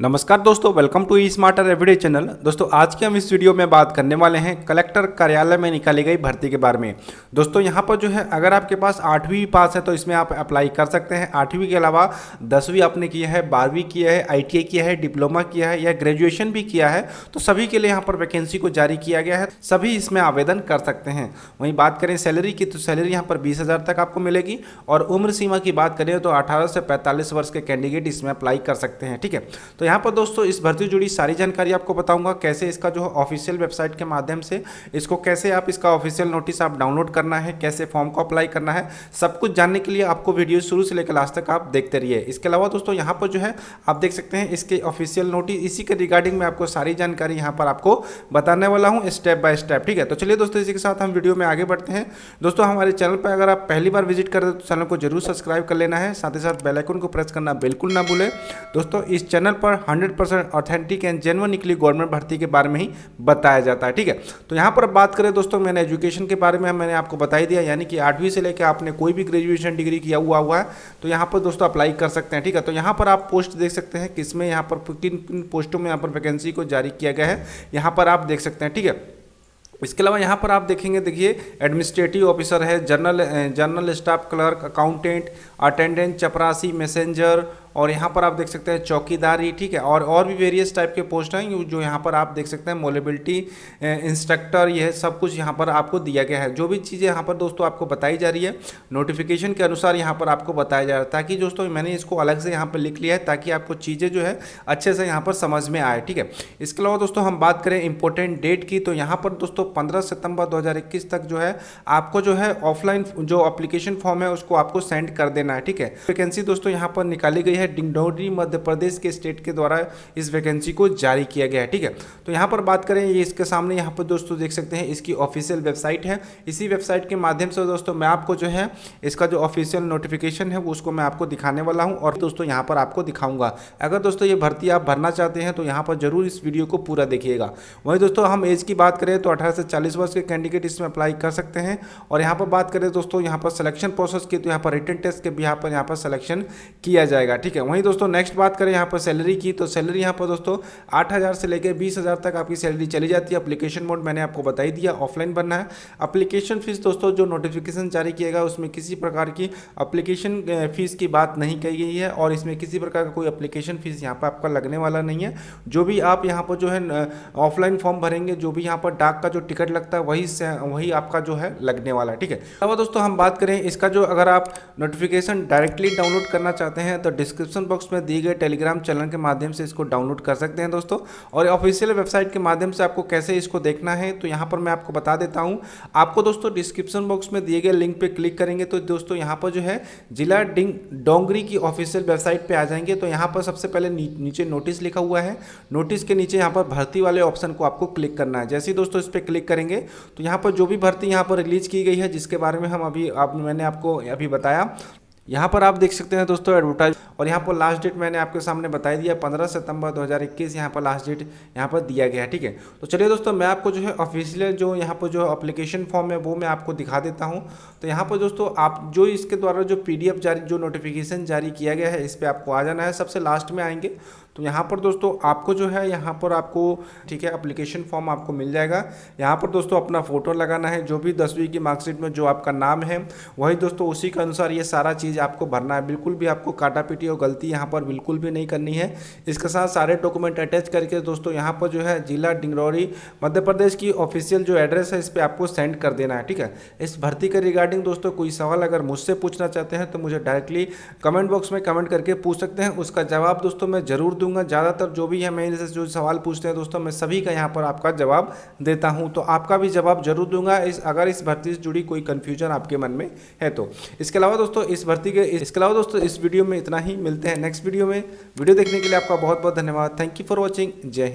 नमस्कार दोस्तों welcome to e smarter everyday channel दोस्तों आज के हम इस वीडियो में बात करने वाले हैं कलेक्टर कार्यालय में निकाली गई भर्ती के बारे में दोस्तों यहां पर जो है अगर आपके पास आठवीं पास है तो इसमें आप अप्लाई कर सकते हैं आठवीं के अलावा दसवीं आपने किया है बारहवीं किया है आई किया है डिप्लोमा किया है या ग्रेजुएशन भी किया है तो सभी के लिए यहाँ पर वैकेंसी को जारी किया गया है सभी इसमें आवेदन कर सकते हैं वहीं बात करें सैलरी की तो सैलरी यहाँ पर बीस तक आपको मिलेगी और उम्र सीमा की बात करें तो अठारह से पैंतालीस वर्ष के कैंडिडेट इसमें अप्लाई कर सकते हैं ठीक है तो तो यहाँ पर दोस्तों इस भर्ती जुड़ी सारी जानकारी आपको बताऊँगा कैसे इसका जो ऑफिशियल वेबसाइट के माध्यम से इसको कैसे आप इसका ऑफिशियल नोटिस आप डाउनलोड करना है कैसे फॉर्म को अप्लाई करना है सब कुछ जानने के लिए आपको वीडियो शुरू से लेकर लास्ट तक आप देखते रहिए इसके अलावा दोस्तों यहाँ पर जो है आप देख सकते हैं इसके ऑफिशियल नोटिस इसी के रिगार्डिंग में आपको सारी जानकारी यहाँ पर आपको बताने वाला हूँ स्टेप बाय स्टेप ठीक है तो चलिए दोस्तों इसी के साथ हम वीडियो में आगे बढ़ते हैं दोस्तों हमारे चैनल पर अगर आप पहली बार विजिट कर रहे तो चैनल को जरूर सब्सक्राइब कर लेना है साथ ही साथ बेलाइकन को प्रेस करना बिल्कुल ना भूलें दोस्तों इस चैनल पर पर 100 परसेंट ऑथेंटिक एंड जेनवन निकली गवर्नमेंट भर्ती के बारे में ही बताया जाता है ठीक है तो यहाँ पर बात करें दोस्तों मैंने एजुकेशन के बारे में मैंने आपको बताई दिया यानी कि आठवीं से लेकर आपने कोई भी ग्रेजुएशन डिग्री किया हुआ हुआ है तो यहाँ पर दोस्तों अप्लाई कर सकते हैं ठीक है तो यहाँ पर आप पोस्ट देख सकते हैं किसमें यहाँ पर किन किन पोस्टों में यहाँ पर वैकेंसी को जारी किया गया है यहाँ पर आप देख सकते हैं ठीक है इसके अलावा यहाँ पर आप देखेंगे देखिए एडमिनिस्ट्रेटिव ऑफिसर है general general staff clerk accountant attendant चपरासी मैसेंजर और यहाँ पर आप देख सकते हैं चौकीदारी ठीक है और और भी वेरियस टाइप के पोस्ट हैं जो यहाँ पर आप देख सकते हैं मोलेबिलिटी इंस्ट्रक्टर यह सब कुछ यहाँ पर आपको दिया गया है जो भी चीज़ें यहाँ पर दोस्तों आपको बताई जा रही है नोटिफिकेशन के अनुसार यहाँ पर आपको बताया जा रहा है ताकि दोस्तों मैंने इसको अलग से यहाँ पर लिख लिया है ताकि आपको चीज़ें जो है अच्छे से यहाँ पर समझ में आए ठीक है इसके अलावा दोस्तों हम बात करें इंपॉर्टेंट डेट की तो यहाँ पर दोस्तों पंद्रह सितंबर दो तक जो है आपको जो है ऑफलाइन जो अप्लीकेशन फॉर्म है उसको आपको सेंड कर देना है ठीक है वैकेंसी दोस्तों यहाँ पर निकाली गई है है डिंडौरी मध्य प्रदेश के स्टेट के द्वारा इस वैकेंसी को जारी किया गया है ठीक है तो यहाँ पर बात करें ये इसके सामने यहाँ पर दोस्तों देख सकते हैं इसकी ऑफिशियल वेबसाइट है इसी वेबसाइट के माध्यम से दोस्तों मैं आपको जो है इसका जो ऑफिशियल नोटिफिकेशन है उसको मैं आपको दिखाने वाला हूँ और दोस्तों यहाँ पर आपको दिखाऊंगा अगर दोस्तों ये भर्ती आप भरना चाहते हैं तो यहाँ पर जरूर इस वीडियो को पूरा देखिएगा वहीं दोस्तों हम एज की बात करें तो अठारह से चालीस वर्ष के कैंडिडेट इसमें अप्लाई कर सकते हैं और यहाँ पर बात करें दोस्तों यहाँ पर सिलेक्शन प्रोसेस की तो यहाँ पर रिटर्न टेस्ट के भी यहाँ पर यहाँ पर सिलेक्शन किया जाएगा ठीक है ठीक है वहीं दोस्तों नेक्स्ट बात करें यहाँ पर सैलरी की तो सैलरी यहाँ पर दोस्तों आठ हज़ार से लेकर बीस हज़ार तक आपकी सैलरी चली जाती है अप्लीकेशन मोड मैंने आपको बताई दिया ऑफलाइन बनना है अप्लीकेशन फ़ीस दोस्तों जो नोटिफिकेशन जारी किया गया उसमें किसी प्रकार की अप्लीकेशन फ़ीस की बात नहीं कही गई है और इसमें किसी प्रकार का कोई अप्लीकेशन फ़ीस यहाँ पर आपका लगने वाला नहीं है जो भी आप यहाँ पर जो है ऑफलाइन फॉर्म भरेंगे जो भी यहाँ पर डाक का जो टिकट लगता है वही वही आपका जो है लगने वाला है ठीक है अब दोस्तों हम बात करें इसका जो अगर आप नोटिफिकेशन डायरेक्टली डाउनलोड करना चाहते हैं तो डिस्क्रिप डिस्क्रिप्शन बॉक्स में दिए गए टेलीग्राम चैनल के माध्यम से इसको डाउनलोड कर सकते हैं दोस्तों और ऑफिशियल वेबसाइट के माध्यम से आपको कैसे इसको देखना है तो यहाँ पर मैं आपको बता देता हूँ आपको दोस्तों डिस्क्रिप्शन बॉक्स में दिए गए लिंक पर क्लिक करेंगे तो दोस्तों यहाँ पर जो है जिला डोंगरी की ऑफिशियल वेबसाइट पर आ जाएंगे तो यहाँ पर सबसे पहले नीचे नोटिस लिखा हुआ है नोटिस के नीचे यहाँ पर भर्ती वाले ऑप्शन को आपको क्लिक करना है जैसे ही दोस्तों इस पर क्लिक करेंगे तो यहाँ पर जो भी भर्ती यहाँ पर रिलीज की गई है जिसके बारे में हम अभी आप मैंने आपको अभी बताया यहाँ पर आप देख सकते हैं दोस्तों एडवर्टाइज और यहाँ पर लास्ट डेट मैंने आपके सामने बताई दिया 15 सितंबर 2021 यहाँ पर लास्ट डेट यहाँ पर दिया गया है ठीक है तो चलिए दोस्तों मैं आपको जो है ऑफिशियल जो यहाँ पर जो अप्लीकेशन फॉर्म है वो मैं आपको दिखा देता हूँ तो यहाँ पर दोस्तों आप जो इसके द्वारा जो पी जारी जो नोटिफिकेशन जारी किया गया है इस पर आपको आ जाना है सबसे लास्ट में आएंगे तो यहाँ पर दोस्तों आपको जो है यहाँ पर आपको ठीक है अप्लीकेशन फॉर्म आपको मिल जाएगा यहाँ पर दोस्तों अपना फ़ोटो लगाना है जो भी दसवीं की मार्कशीट में जो आपका नाम है वही दोस्तों उसी के अनुसार ये सारा चीज़ आपको भरना है बिल्कुल भी आपको काटा पीटी और गलती यहाँ पर बिल्कुल भी नहीं करनी है इसके साथ सारे डॉक्यूमेंट अटैच करके दोस्तों यहाँ पर जो है जिला डिंगरौरी मध्य प्रदेश की ऑफिशियल जो एड्रेस है इस पर आपको सेंड कर देना है ठीक है इस भर्ती के रिगार्डिंग दोस्तों कोई सवाल अगर मुझसे पूछना चाहते हैं तो मुझे डायरेक्टली कमेंट बॉक्स में कमेंट करके पूछ सकते हैं उसका जवाब दोस्तों मैं ज़रूर दूँ दूंगा ज़्यादातर जो भी है मेरे से जो सवाल पूछते हैं दोस्तों मैं सभी का यहाँ पर आपका जवाब देता हूँ तो आपका भी जवाब जरूर दूंगा इस अगर इस भर्ती से जुड़ी कोई कन्फ्यूजन आपके मन में है तो इसके अलावा दोस्तों इस भर्ती के इसके अलावा दोस्तों इस वीडियो में इतना ही मिलते हैं नेक्स्ट वीडियो में वीडियो देखने के लिए आपका बहुत बहुत धन्यवाद थैंक यू फॉर वॉचिंग जय हिंद